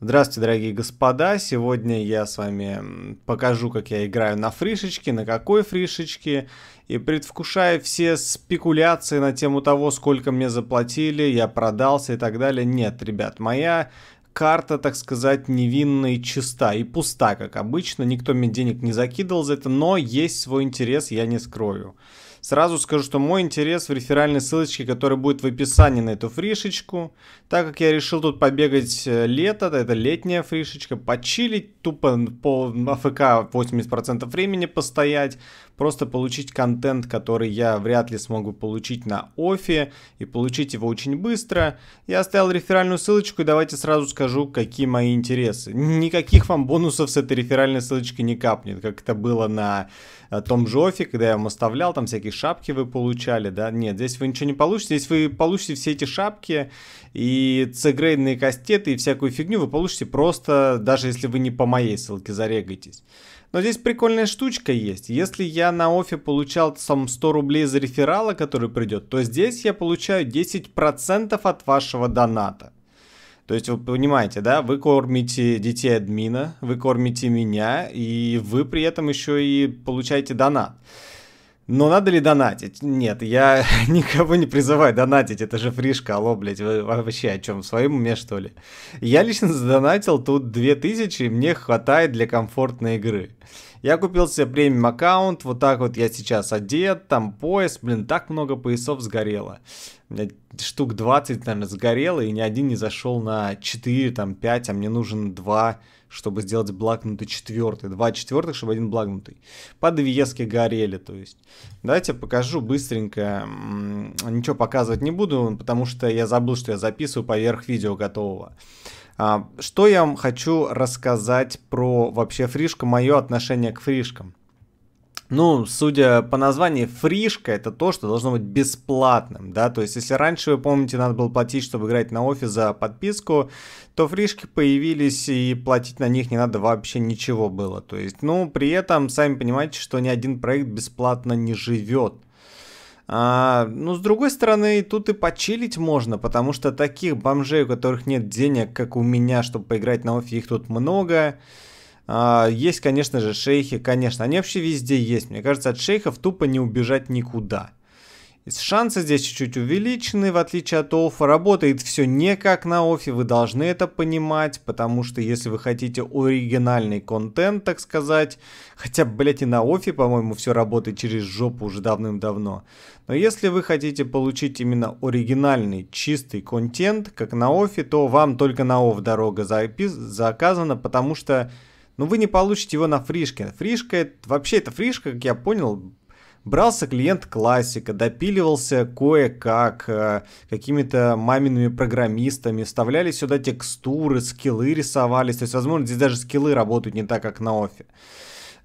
Здравствуйте, дорогие господа! Сегодня я с вами покажу, как я играю на фришечке, на какой фришечке. И предвкушая все спекуляции на тему того, сколько мне заплатили, я продался и так далее. Нет, ребят, моя карта, так сказать, невинная, и чиста, и пуста, как обычно. Никто мне денег не закидывал за это, но есть свой интерес, я не скрою. Сразу скажу, что мой интерес в реферальной ссылочке, которая будет в описании на эту фришечку. Так как я решил тут побегать э, лето, это летняя фришечка, почилить, тупо по АФК 80% времени постоять, просто получить контент, который я вряд ли смогу получить на офе и получить его очень быстро. Я оставил реферальную ссылочку и давайте сразу скажу, какие мои интересы. Никаких вам бонусов с этой реферальной ссылочки не капнет, как это было на э, том же офе, когда я вам оставлял, там всякие шапки вы получали, да, нет, здесь вы ничего не получите, здесь вы получите все эти шапки и цегрейдные кастеты и всякую фигню вы получите просто, даже если вы не по моей ссылке зарегаетесь. Но здесь прикольная штучка есть. Если я на офе получал сам 100 рублей за реферала, который придет, то здесь я получаю 10% от вашего доната. То есть вы понимаете, да, вы кормите детей админа, вы кормите меня, и вы при этом еще и получаете донат. Но надо ли донатить? Нет, я никого не призываю донатить, это же фришка, алло, блядь, вы вообще о чем, в своем уме, что ли? Я лично задонатил тут 2000, и мне хватает для комфортной игры. Я купил себе премиум аккаунт, вот так вот я сейчас одет, там пояс, блин, так много поясов сгорело. штук 20, наверное, сгорело, и ни один не зашел на 4, там 5, а мне нужен 2, чтобы сделать блакнутый четвертый. Два четвертых, чтобы один блакнутый. Подвески горели, то есть. Давайте покажу быстренько. Ничего показывать не буду, потому что я забыл, что я записываю поверх видео готового. А, что я вам хочу рассказать про вообще фришку, мое отношение к фришкам? Ну, судя по названию, фришка это то, что должно быть бесплатным, да, то есть если раньше, вы помните, надо было платить, чтобы играть на офис за подписку, то фришки появились и платить на них не надо вообще ничего было, то есть, ну, при этом, сами понимаете, что ни один проект бесплатно не живет, а, ну, с другой стороны, тут и почилить можно, потому что таких бомжей, у которых нет денег, как у меня, чтобы поиграть на ОФИ, их тут много. А, есть, конечно же, шейхи, конечно, они вообще везде есть. Мне кажется, от шейхов тупо не убежать никуда. Шансы здесь чуть-чуть увеличены, в отличие от ОФа. Работает все не как на ОФе, вы должны это понимать, потому что если вы хотите оригинальный контент, так сказать, хотя, блядь, и на ОФе, по-моему, все работает через жопу уже давным-давно. Но если вы хотите получить именно оригинальный, чистый контент, как на ОФе, то вам только на ОФ дорога запис заказана, потому что... Ну, вы не получите его на фришке. Фришка, вообще это фришка, как я понял, Брался клиент классика, допиливался кое-как, э, какими-то мамиными программистами, вставляли сюда текстуры, скиллы рисовались. То есть, возможно, здесь даже скиллы работают не так, как на офе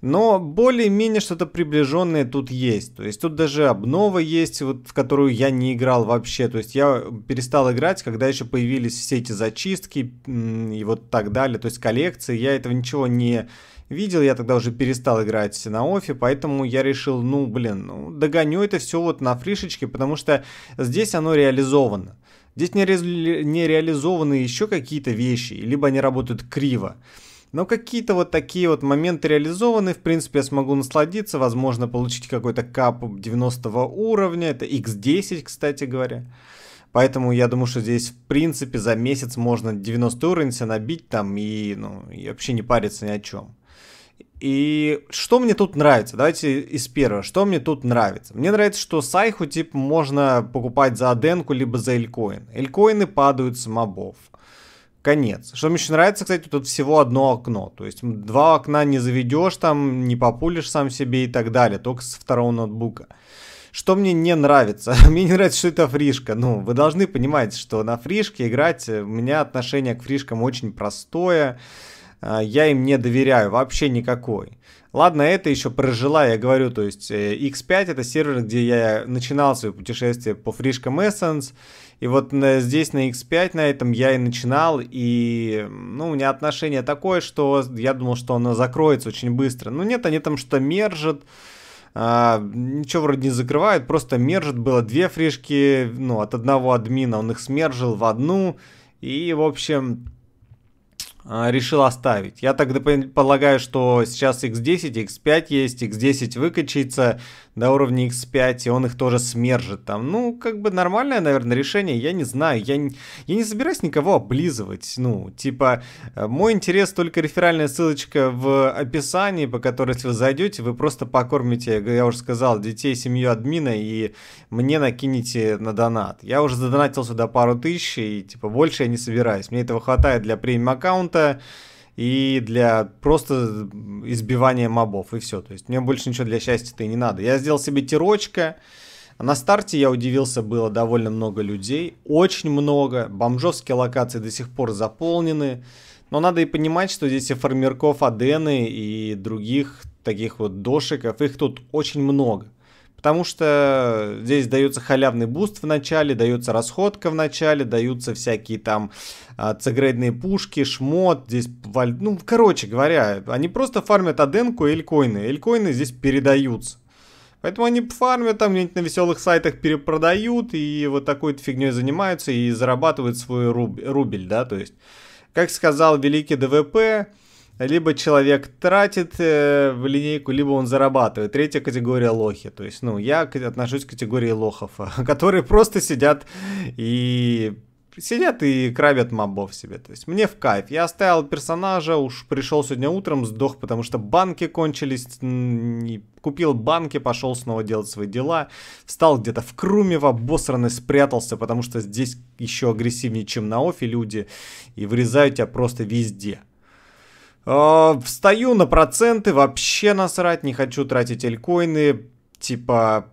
но более-менее что-то приближенное тут есть. То есть тут даже обнова есть, вот, в которую я не играл вообще. То есть я перестал играть, когда еще появились все эти зачистки и вот так далее, то есть коллекции. Я этого ничего не видел, я тогда уже перестал играть на офе, поэтому я решил, ну, блин, ну, догоню это все вот на фришечке, потому что здесь оно реализовано. Здесь не, ре не реализованы еще какие-то вещи, либо они работают криво. Но какие-то вот такие вот моменты реализованы. В принципе, я смогу насладиться, возможно, получить какой-то кап 90 уровня. Это X10, кстати говоря. Поэтому я думаю, что здесь, в принципе, за месяц можно 90 уровень себе набить там и, ну, и вообще не париться ни о чем. И что мне тут нравится? Давайте из первого. Что мне тут нравится? Мне нравится, что сайху типа можно покупать за аденку либо за элькоин. Элькоины падают с мобов конец. Что мне еще нравится, кстати, тут всего одно окно. То есть два окна не заведешь там, не популишь сам себе и так далее, только с второго ноутбука. Что мне не нравится? мне не нравится, что это фришка. Ну, вы должны понимать, что на фришке играть... Э, у меня отношение к фришкам очень простое. А, я им не доверяю, вообще никакой. Ладно, это еще прожила, я говорю, то есть X5 э, это сервер, где я начинал свое путешествие по фришкам Essence, и вот на, здесь на X5 на этом я и начинал, и, ну, у меня отношение такое, что я думал, что оно закроется очень быстро. Но ну, нет, они там что то мержат, а, ничего вроде не закрывают, просто мержат. Было две фришки, ну, от одного админа, он их смержил в одну, и, в общем, а, решил оставить. Я тогда полагаю, что сейчас X10, X5 есть, X10 выкачается, до уровня X5, и он их тоже смержит там. Ну, как бы нормальное, наверное, решение, я не знаю. Я не, я не собираюсь никого облизывать. Ну, типа, э, мой интерес только реферальная ссылочка в описании, по которой, если вы зайдете, вы просто покормите, я уже сказал, детей, семью админа, и мне накинете на донат. Я уже задонатил сюда пару тысяч, и, типа, больше я не собираюсь. Мне этого хватает для премиум аккаунта, и для просто избивания мобов, и все. То есть мне больше ничего для счастья-то и не надо. Я сделал себе тирочка, на старте, я удивился, было довольно много людей, очень много, бомжовские локации до сих пор заполнены, но надо и понимать, что здесь и фармерков Адены, и других таких вот дошиков, их тут очень много – Потому что здесь дается халявный буст в начале, дается расходка в начале, даются всякие там а, цегрейдные пушки, шмот, здесь валь... Ну, короче говоря, они просто фармят аденку и элькоины. Элькоины здесь передаются. Поэтому они фармят там где-нибудь на веселых сайтах перепродают и вот такой фигней занимаются и зарабатывают свой рубль, да, то есть... Как сказал великий ДВП, либо человек тратит э, в линейку, либо он зарабатывает. Третья категория лохи. То есть, ну, я отношусь к категории лохов, которые просто сидят и сидят и крабят мобов себе. То есть мне в кайф. Я оставил персонажа, уж пришел сегодня утром, сдох, потому что банки кончились. Купил банки, пошел снова делать свои дела. стал где-то в Крумево, обосранный спрятался, потому что здесь еще агрессивнее, чем на Офе люди. И вырезают тебя просто везде. Э, встаю на проценты, вообще насрать, не хочу тратить элькоины. Типа,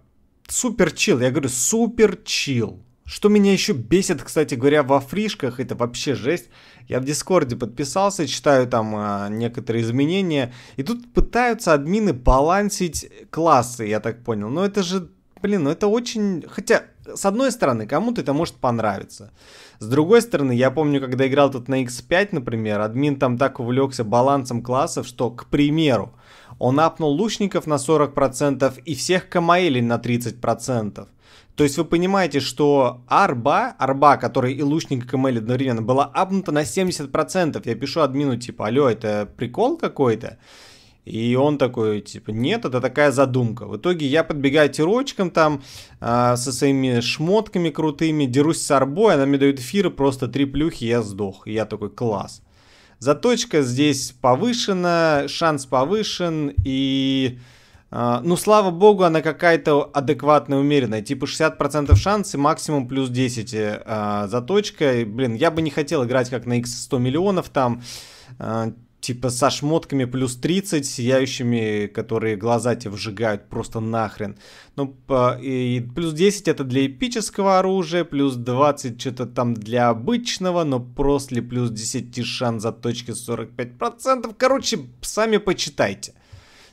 супер чил, я говорю, супер чил. Что меня еще бесит, кстати говоря, во фришках, это вообще жесть. Я в Дискорде подписался, читаю там э, некоторые изменения, и тут пытаются админы балансить классы, я так понял. Но это же, блин, ну это очень... Хотя, с одной стороны, кому-то это может понравиться. С другой стороны, я помню, когда играл тут на X5, например, админ там так увлекся балансом классов, что, к примеру, он апнул лучников на 40% и всех камаэлей на 30%. То есть вы понимаете, что арба, арба, который и лучник, и камель одновременно, была апнута на 70%. Я пишу админу, типа, алло, это прикол какой-то? И он такой, типа, нет, это такая задумка. В итоге я подбегаю тирочком там э, со своими шмотками крутыми, дерусь с арбой, она мне дает эфиры, просто три плюхи, я сдох. И я такой, класс. Заточка здесь повышена, шанс повышен, и... Э, ну, слава богу, она какая-то адекватная, умеренная. Типа 60% шанс и максимум плюс 10 э, заточка. И, блин, я бы не хотел играть как на X100 миллионов там а, типа со шмотками плюс 30, сияющими, которые глаза тебе вжигают просто нахрен. Ну, и плюс 10 это для эпического оружия, плюс 20 что-то там для обычного, но просто ли плюс 10 шанс за заточки 45%. Короче, сами почитайте.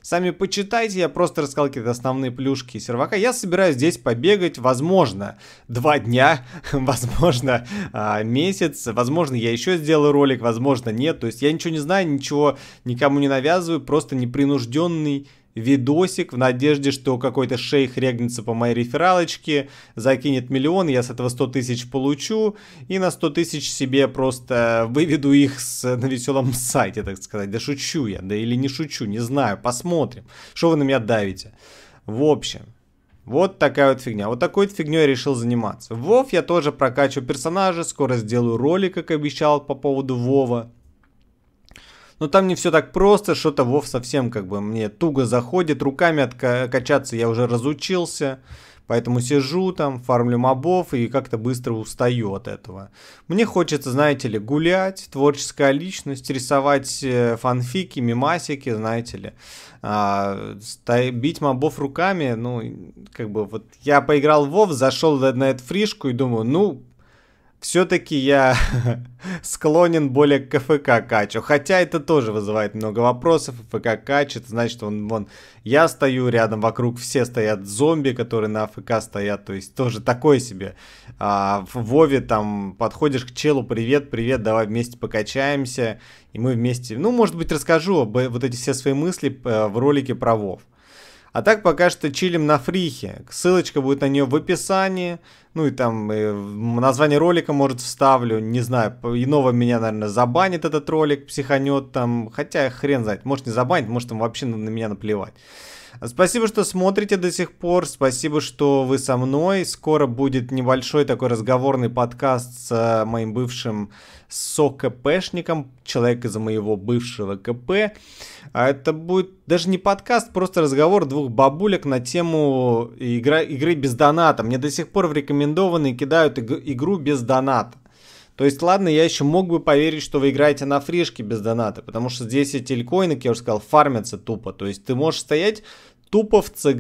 Сами почитайте, я просто рассказал какие-то основные плюшки сервака. Я собираюсь здесь побегать, возможно, два дня, возможно, а, месяц, возможно, я еще сделаю ролик, возможно, нет. То есть я ничего не знаю, ничего никому не навязываю, просто непринужденный видосик в надежде, что какой-то шейх регнется по моей рефералочке, закинет миллион, я с этого 100 тысяч получу, и на 100 тысяч себе просто выведу их с, на веселом сайте, так сказать. Да шучу я, да или не шучу, не знаю, посмотрим. Что вы на меня давите? В общем, вот такая вот фигня. Вот такой вот фигней я решил заниматься. Вов я тоже прокачу персонажа, скоро сделаю ролик, как обещал, по поводу Вова. Но там не все так просто, что-то Вов совсем как бы мне туго заходит, руками откачаться я уже разучился. Поэтому сижу там, фармлю мобов и как-то быстро устаю от этого. Мне хочется, знаете ли, гулять, творческая личность, рисовать э, фанфики, мимасики, знаете ли. А, бить мобов руками, ну, как бы вот я поиграл в Вов, зашел на эту фришку и думаю, ну, все-таки я склонен более к ФК качу. Хотя это тоже вызывает много вопросов. ФК качет, значит, он, вон, я стою рядом, вокруг все стоят зомби, которые на ФК стоят. То есть тоже такое себе. А, в Вове там подходишь к челу, привет, привет, давай вместе покачаемся. И мы вместе, ну, может быть, расскажу об, э, вот эти все свои мысли э, в ролике про Вов. А так пока что чилим на фрихе. Ссылочка будет на нее в описании. Ну и там и э, название ролика, может, вставлю. Не знаю, иного меня, наверное, забанит этот ролик, психанет там. Хотя хрен знает, может не забанит, может там вообще на меня наплевать. Спасибо, что смотрите до сих пор. Спасибо, что вы со мной. Скоро будет небольшой такой разговорный подкаст с э, моим бывшим СОКПшником, человек из моего бывшего КП. А это будет даже не подкаст, просто разговор двух бабулек на тему игра, игры без доната. Мне до сих пор в рекомендованные кидают иг- игру без доната. То есть, ладно, я еще мог бы поверить, что вы играете на фришке без доната, потому что здесь эти лькоины, как я уже сказал, фармятся тупо. То есть, ты можешь стоять тупо в c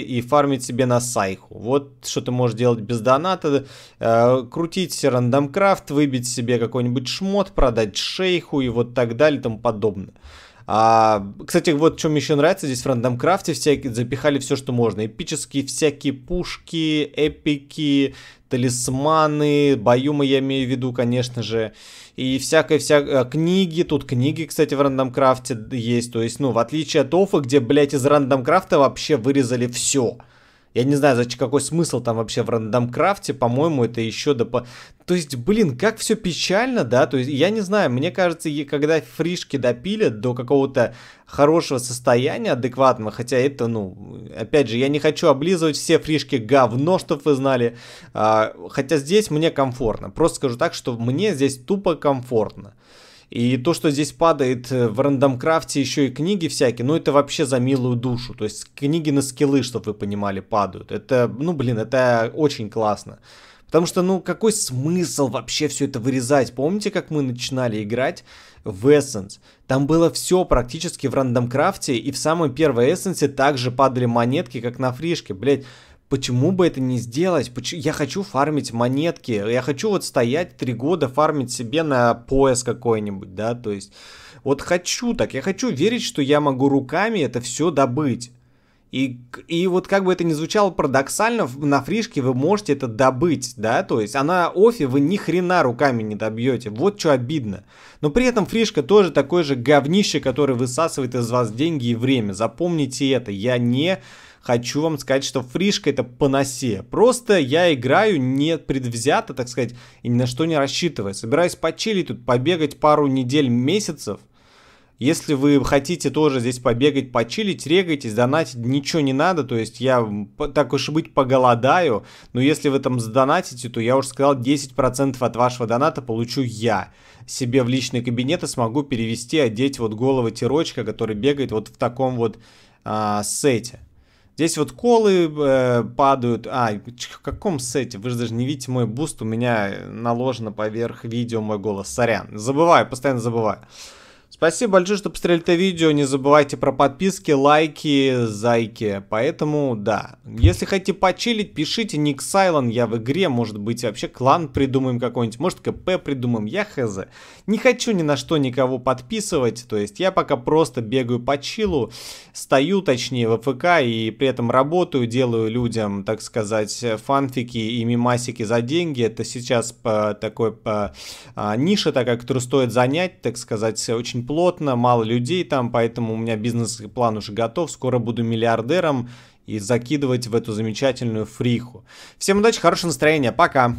и фармить себе на сайху. Вот что ты можешь делать без доната. Э, крутить рандомкрафт, выбить себе какой-нибудь шмот, продать шейху и вот так далее и тому подобное. А, кстати, вот что мне еще нравится, здесь в Random рандомкрафте всякие, запихали все, что можно. Эпические всякие пушки, эпики, талисманы, боюмы, я имею в виду, конечно же, и всякой вся э, книги, тут книги, кстати, в Random рандомкрафте есть, то есть, ну, в отличие от Офа, где, блядь, из Random рандомкрафта вообще вырезали все. Я не знаю, зачем какой смысл там вообще в рандомкрафте, по-моему, это еще доп... То есть, блин, как все печально, да? То есть, я не знаю, мне кажется, когда фришки допилят до какого-то хорошего состояния, адекватного, хотя это, ну, опять же, я не хочу облизывать все фришки говно, чтобы вы знали, а, хотя здесь мне комфортно, просто скажу так, что мне здесь тупо комфортно. И то, что здесь падает э, в рандомкрафте еще и книги всякие, ну это вообще за милую душу. То есть книги на скиллы, чтобы вы понимали, падают. Это, ну блин, это очень классно. Потому что, ну, какой смысл вообще все это вырезать? Помните, как мы начинали играть в Essence? Там было все практически в рандомкрафте, и в самой первой Essence также падали монетки, как на фришке. Блять, почему бы это не сделать? Почему? Я хочу фармить монетки, я хочу вот стоять три года, фармить себе на пояс какой-нибудь, да, то есть вот хочу так, я хочу верить, что я могу руками это все добыть. И, и вот как бы это ни звучало парадоксально, на фришке вы можете это добыть, да, то есть, она на вы ни хрена руками не добьете, вот что обидно. Но при этом фришка тоже такой же говнище, которое высасывает из вас деньги и время, запомните это, я не хочу вам сказать, что фришка это панацея. Просто я играю не предвзято, так сказать, и ни на что не рассчитывая. Собираюсь почилить тут, побегать пару недель, месяцев. Если вы хотите тоже здесь побегать, почилить, регайтесь, донатить, ничего не надо, то есть я так уж и быть поголодаю, но если вы там задонатите, то я уже сказал, 10% от вашего доната получу я. Себе в личный кабинет и смогу перевести, одеть вот голову тирочка, который бегает вот в таком вот а, сете. Здесь вот колы э, падают. А, в каком сете? Вы же даже не видите мой буст. У меня наложено поверх видео мой голос. Сорян. Забываю, постоянно забываю. Спасибо большое, что посмотрели это видео. Не забывайте про подписки, лайки, зайки. Поэтому, да. Если хотите почилить, пишите Ник Сайлон. Я в игре. Может быть, вообще клан придумаем какой-нибудь. Может, КП придумаем. Я хз. Не хочу ни на что никого подписывать. То есть, я пока просто бегаю по чилу. Стою, точнее, в АФК. И при этом работаю, делаю людям, так сказать, фанфики и мимасики за деньги. Это сейчас по, такой по, а, ниша такая, которую стоит занять, так сказать, очень очень плотно, мало людей там, поэтому у меня бизнес-план уже готов, скоро буду миллиардером и закидывать в эту замечательную фриху. Всем удачи, хорошего настроения, пока!